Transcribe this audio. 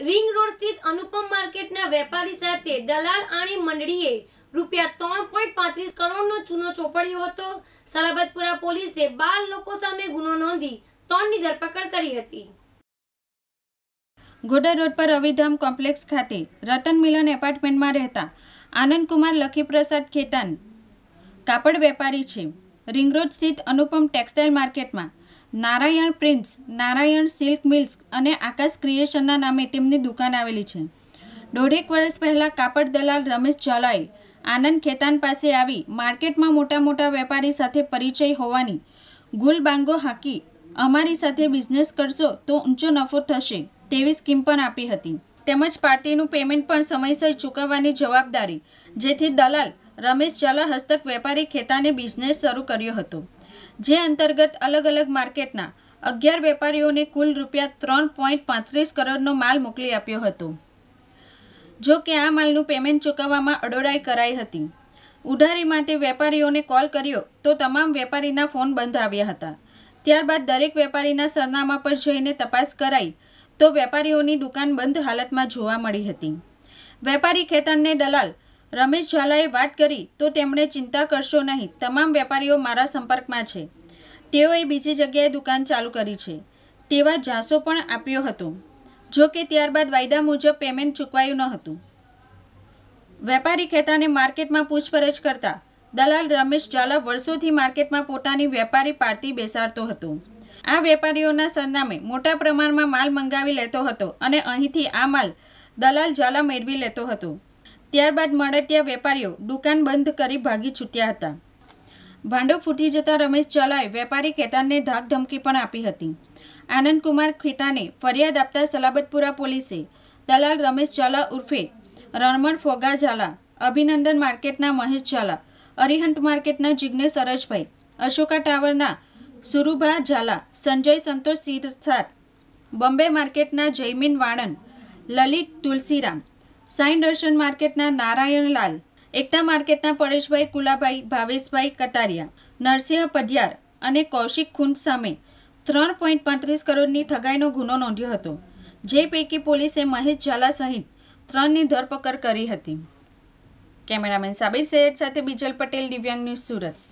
ring road સ્થિત અનુપમ માર્કેટના વેપારી સાથે દલાલ આણી મંડળીએ રૂપિયા ત્રણ પોઈન્ટ પાંત્રીસ કરોડનો ચૂનો ચોપડ્યો હતો સલાબતપુરા પોલીસે બાર લોકો સામે ગુનો નોંધી ત્રણની ધરપકડ કરી હતી ગોડા રોડ પર અવિધામ કોમ્પ્લેક્સ ખાતે રતન મિલન એપાર્ટમેન્ટમાં રહેતા આનંદકુમાર લખીપ્રસાદ ખેતાન કાપડ વેપારી છે રિંગ રોડ સ્થિત અનુપમ ટેક્સટાઇલ માર્કેટમાં Narayan prints Narayan silk mills અને આકાશ ક્રિએશનના નામે તેમની દુકાન આવેલી છે દોઢેક વર્ષ પહેલાં કાપડ દલાલ રમેશ ચલાએ આનંદ ખેતાન પાસે આવી માર્કેટમાં મોટા મોટા વેપારી સાથે પરિચય હોવાની ગુલ બાંગો હાકી અમારી સાથે બિઝનેસ કરશો તો ઊંચો નફો થશે તેવી સ્કીમ પણ આપી હતી તેમજ પાર્ટીનું પેમેન્ટ પણ સમયસર ચૂકવવાની જવાબદારી જેથી દલાલ રમેશ ચલા હસ્તક વેપારી ખેતાને બિઝનેસ શરૂ કર્યો હતો જે અંતર્ગત અલગ અલગ માર્કેટના અગિયાર વેપારીઓને કુલ રૂપિયા ત્રણ પોઈન્ટ પાંત્રીસ કરોડનો માલ મોકલી આપ્યો હતો જો કે આ માલનું પેમેન્ટ ચૂકવવામાં અડોડાઈ કરાઈ હતી ઉધારી માટે વેપારીઓને કોલ કર્યો તો તમામ વેપારીના ફોન બંધ આવ્યા હતા ત્યારબાદ દરેક વેપારીના સરનામા પર જઈને તપાસ કરાઈ તો વેપારીઓની દુકાન બંધ હાલતમાં જોવા મળી હતી વેપારી ખેતરને દલાલ રમેશ ઝાલાએ વાત કરી તો તેમણે ચિંતા કરશો નહીં તમામ વેપારીઓ મારા સંપર્કમાં છે તેઓએ બીજી જગ્યાએ દુકાન ચાલુ કરી છે તેવા ઝાંસો પણ આપ્યો હતો જો કે ત્યારબાદ વાયદા મુજબ પેમેન્ટ ચૂકવાયું ન હતું વેપારી ખેતાને માર્કેટમાં પૂછપરછ કરતા દલાલ રમેશ ઝાલા વર્ષોથી માર્કેટમાં પોતાની વેપારી પાર્ટી બેસાડતો હતો આ વેપારીઓના સરનામે મોટા પ્રમાણમાં માલ મંગાવી લેતો હતો અને અહીંથી આ માલ દલાલ ઝાલા મેળવી લેતો હતો ત્યારબાદ મળતિયા વેપારીઓ દુકાન બંધ કરી ભાગી છૂટ્યા હતા ભાંડો ફૂટી જતા રમેશ ઝાલાએ વેપારી ખેતાનને ધાકધમકી પણ આપી હતી આનંદકુમાર ખેતાને ફરિયાદ આપતા સલાબતપુરા પોલીસે દલાલ રમેશ ચલા ઉર્ફે રણમણ ફોગા ઝાલા અભિનંદન માર્કેટના મહેશ ઝાલા અરિહંત માર્કેટના જિજ્ઞેશ અરજભાઈ અશોકા ટાવરના સુરુભા ઝાલા સંજય સંતોષ સિરસાર બોમ્બે માર્કેટના જયમીન વાણંદ લલિત તુલસીરામ સાઈન દર્શન માર્કેટના નારાયણલાલ એકતા માર્કેટના પરેશભાઈ કુલાભાઈ ભાવેશભાઈ કતારિયા નરસિંહ પઢિયાર અને કૌશિક ખુંટ સામે ત્રણ પોઈન્ટ પાંત્રીસ કરોડની ઠગાઈનો ગુનો નોંધ્યો હતો જે પૈકી પોલીસે મહેશ ઝાલા સહિત ત્રણની ધરપકડ કરી હતી કેમેરામેન સાબિર સૈયદ સાથે બિજલ પટેલ દિવ્યાંગ ન્યૂઝ સુરત